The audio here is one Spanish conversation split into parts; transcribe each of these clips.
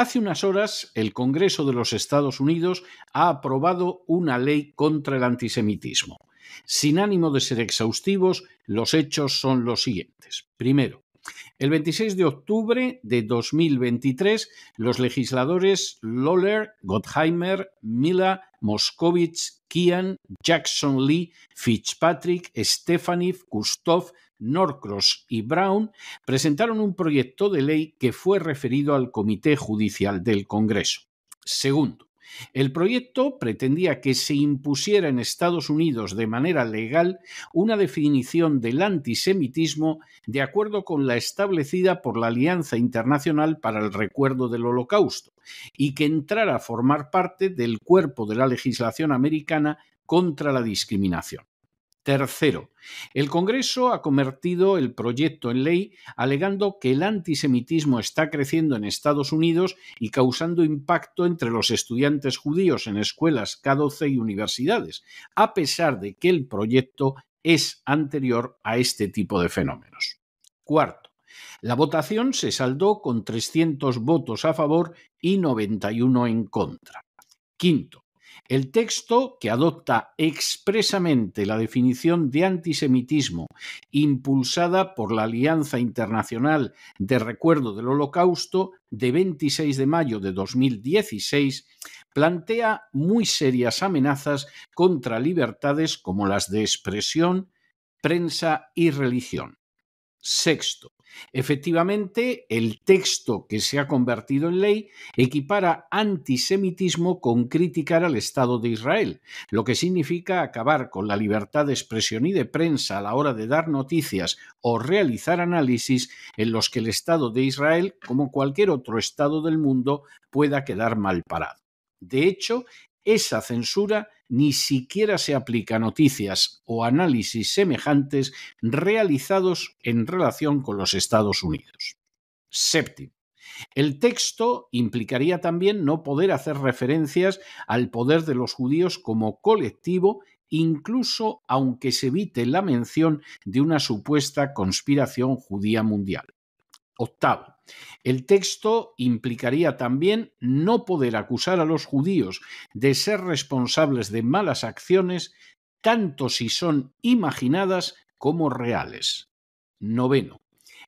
Hace unas horas, el Congreso de los Estados Unidos ha aprobado una ley contra el antisemitismo. Sin ánimo de ser exhaustivos, los hechos son los siguientes. Primero, el 26 de octubre de 2023, los legisladores Lawler, Gottheimer, Mila, Moscovich, Kian, Jackson Lee, Fitzpatrick, Stefanif, Gustav, Norcross y Brown presentaron un proyecto de ley que fue referido al Comité Judicial del Congreso. Segundo, el proyecto pretendía que se impusiera en Estados Unidos de manera legal una definición del antisemitismo de acuerdo con la establecida por la Alianza Internacional para el Recuerdo del Holocausto y que entrara a formar parte del cuerpo de la legislación americana contra la discriminación. Tercero, el Congreso ha convertido el proyecto en ley alegando que el antisemitismo está creciendo en Estados Unidos y causando impacto entre los estudiantes judíos en escuelas K-12 y universidades, a pesar de que el proyecto es anterior a este tipo de fenómenos. Cuarto, la votación se saldó con 300 votos a favor y 91 en contra. Quinto, el texto, que adopta expresamente la definición de antisemitismo impulsada por la Alianza Internacional de Recuerdo del Holocausto de 26 de mayo de 2016, plantea muy serias amenazas contra libertades como las de expresión, prensa y religión. Sexto, Efectivamente, el texto que se ha convertido en ley equipara antisemitismo con criticar al Estado de Israel, lo que significa acabar con la libertad de expresión y de prensa a la hora de dar noticias o realizar análisis en los que el Estado de Israel, como cualquier otro Estado del mundo, pueda quedar mal parado. De hecho, esa censura ni siquiera se aplica a noticias o análisis semejantes realizados en relación con los Estados Unidos. Séptimo. El texto implicaría también no poder hacer referencias al poder de los judíos como colectivo, incluso aunque se evite la mención de una supuesta conspiración judía mundial. Octavo. El texto implicaría también no poder acusar a los judíos de ser responsables de malas acciones, tanto si son imaginadas como reales. Noveno.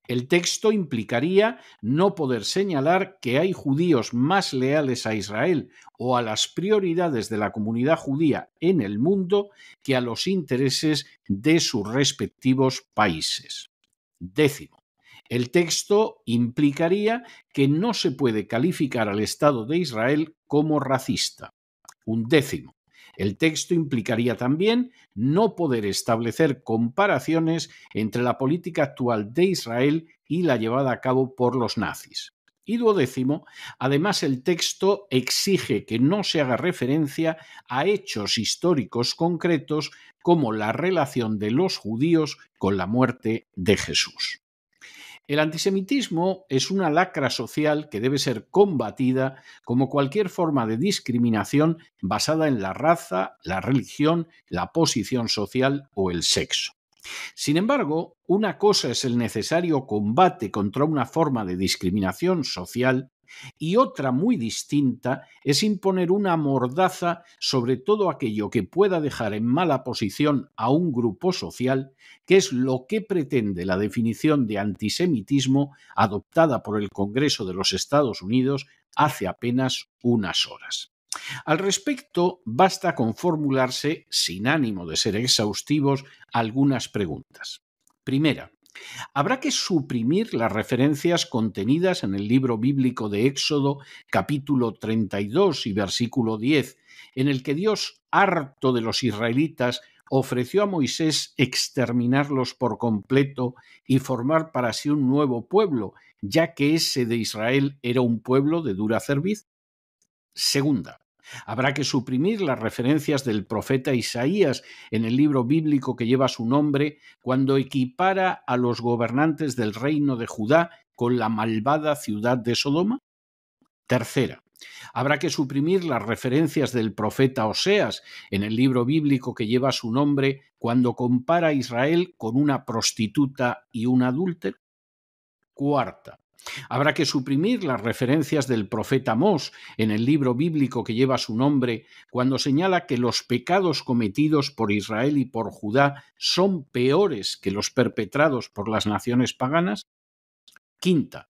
El texto implicaría no poder señalar que hay judíos más leales a Israel o a las prioridades de la comunidad judía en el mundo que a los intereses de sus respectivos países. Décimo. El texto implicaría que no se puede calificar al Estado de Israel como racista. Un décimo. El texto implicaría también no poder establecer comparaciones entre la política actual de Israel y la llevada a cabo por los nazis. Y duodécimo, además el texto exige que no se haga referencia a hechos históricos concretos como la relación de los judíos con la muerte de Jesús. El antisemitismo es una lacra social que debe ser combatida como cualquier forma de discriminación basada en la raza, la religión, la posición social o el sexo. Sin embargo, una cosa es el necesario combate contra una forma de discriminación social y otra muy distinta es imponer una mordaza sobre todo aquello que pueda dejar en mala posición a un grupo social, que es lo que pretende la definición de antisemitismo adoptada por el Congreso de los Estados Unidos hace apenas unas horas. Al respecto, basta con formularse, sin ánimo de ser exhaustivos, algunas preguntas. Primera, Habrá que suprimir las referencias contenidas en el libro bíblico de Éxodo capítulo 32 y versículo 10, en el que Dios, harto de los israelitas, ofreció a Moisés exterminarlos por completo y formar para sí un nuevo pueblo, ya que ese de Israel era un pueblo de dura cerviz. Segunda, Habrá que suprimir las referencias del profeta Isaías en el libro bíblico que lleva su nombre cuando equipara a los gobernantes del reino de Judá con la malvada ciudad de Sodoma. Tercera, habrá que suprimir las referencias del profeta Oseas en el libro bíblico que lleva su nombre cuando compara a Israel con una prostituta y un adúltero. Cuarta, Habrá que suprimir las referencias del profeta Mos en el libro bíblico que lleva su nombre, cuando señala que los pecados cometidos por Israel y por Judá son peores que los perpetrados por las naciones paganas. Quinta,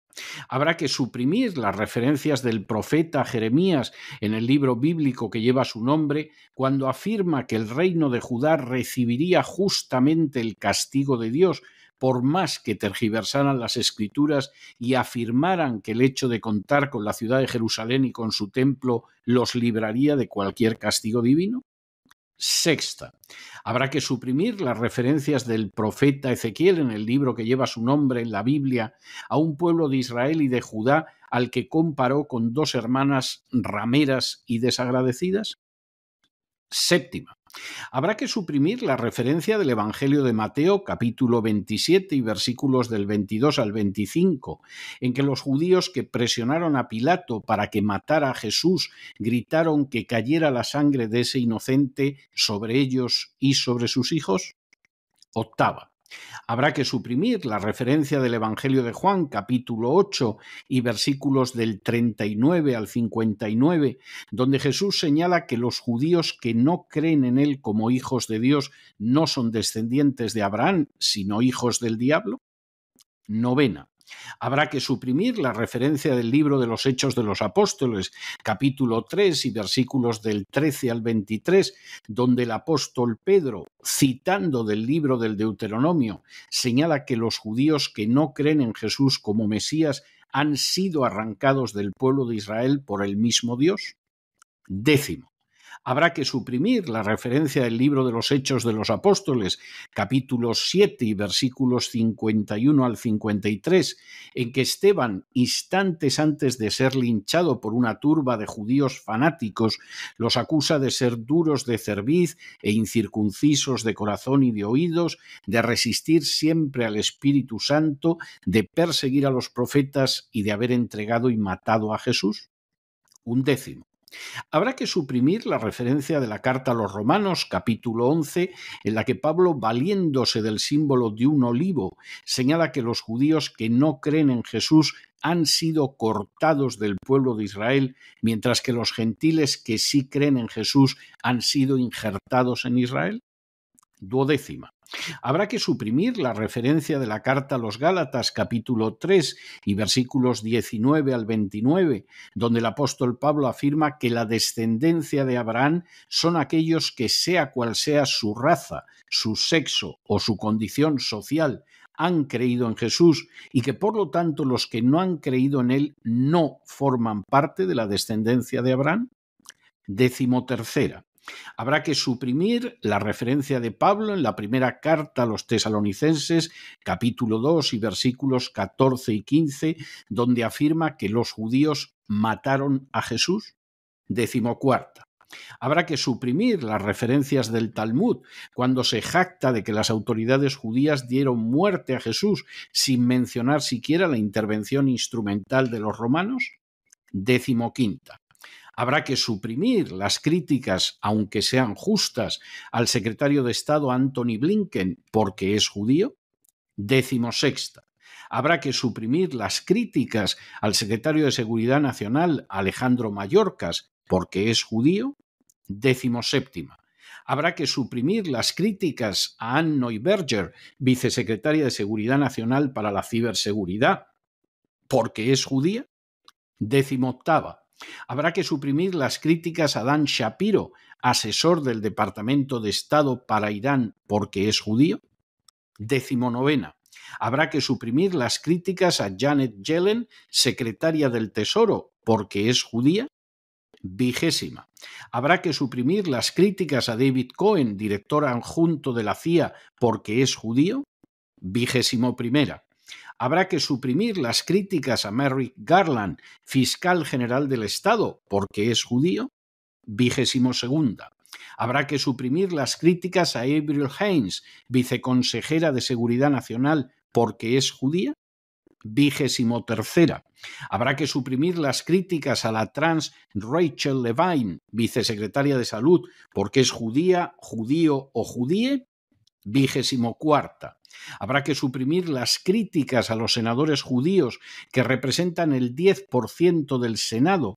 Habrá que suprimir las referencias del profeta Jeremías en el libro bíblico que lleva su nombre, cuando afirma que el reino de Judá recibiría justamente el castigo de Dios por más que tergiversaran las escrituras y afirmaran que el hecho de contar con la ciudad de Jerusalén y con su templo los libraría de cualquier castigo divino? Sexta, habrá que suprimir las referencias del profeta Ezequiel en el libro que lleva su nombre en la Biblia a un pueblo de Israel y de Judá al que comparó con dos hermanas rameras y desagradecidas. Séptima, Habrá que suprimir la referencia del Evangelio de Mateo capítulo 27 y versículos del 22 al 25, en que los judíos que presionaron a Pilato para que matara a Jesús gritaron que cayera la sangre de ese inocente sobre ellos y sobre sus hijos. Octava. Habrá que suprimir la referencia del Evangelio de Juan, capítulo 8 y versículos del 39 al 59, donde Jesús señala que los judíos que no creen en Él como hijos de Dios no son descendientes de Abraham, sino hijos del diablo. Novena. Habrá que suprimir la referencia del libro de los Hechos de los Apóstoles, capítulo 3 y versículos del 13 al 23, donde el apóstol Pedro, citando del libro del Deuteronomio, señala que los judíos que no creen en Jesús como Mesías han sido arrancados del pueblo de Israel por el mismo Dios. Décimo habrá que suprimir la referencia del libro de los Hechos de los Apóstoles, capítulos 7 y versículos 51 al 53, en que Esteban, instantes antes de ser linchado por una turba de judíos fanáticos, los acusa de ser duros de cerviz e incircuncisos de corazón y de oídos, de resistir siempre al Espíritu Santo, de perseguir a los profetas y de haber entregado y matado a Jesús? Un décimo. Habrá que suprimir la referencia de la carta a los romanos, capítulo 11, en la que Pablo, valiéndose del símbolo de un olivo, señala que los judíos que no creen en Jesús han sido cortados del pueblo de Israel, mientras que los gentiles que sí creen en Jesús han sido injertados en Israel? Duodécima. Habrá que suprimir la referencia de la carta a los Gálatas capítulo 3 y versículos 19 al 29, donde el apóstol Pablo afirma que la descendencia de Abraham son aquellos que sea cual sea su raza, su sexo o su condición social, han creído en Jesús y que por lo tanto los que no han creído en él no forman parte de la descendencia de Abraham? Décimo tercera, Habrá que suprimir la referencia de Pablo en la primera carta a los tesalonicenses, capítulo 2 y versículos 14 y 15, donde afirma que los judíos mataron a Jesús. Decimocuarta. Habrá que suprimir las referencias del Talmud cuando se jacta de que las autoridades judías dieron muerte a Jesús sin mencionar siquiera la intervención instrumental de los romanos. Décimo quinta. Habrá que suprimir las críticas, aunque sean justas, al secretario de Estado Anthony Blinken porque es judío. Décimo sexta. Habrá que suprimir las críticas al secretario de Seguridad Nacional Alejandro mallorcas porque es judío. Décimo séptima habrá que suprimir las críticas a Anne Neuberger, vicesecretaria de Seguridad Nacional para la Ciberseguridad, porque es judía. Décimo octava, Habrá que suprimir las críticas a Dan Shapiro, asesor del Departamento de Estado para Irán porque es judío. Decimonovena. Habrá que suprimir las críticas a Janet Yellen, secretaria del Tesoro, porque es judía. Vigésima. Habrá que suprimir las críticas a David Cohen, director adjunto de la CIA, porque es judío. Vigésimo primera habrá que suprimir las críticas a Merrick Garland, fiscal general del Estado, porque es judío. Vigésimo segunda. Habrá que suprimir las críticas a Avril Haynes, viceconsejera de Seguridad Nacional, porque es judía. Vigésimo tercera. Habrá que suprimir las críticas a la trans Rachel Levine, vicesecretaria de Salud, porque es judía, judío o judíe. Vigésimo cuarta. Habrá que suprimir las críticas a los senadores judíos que representan el 10% del Senado.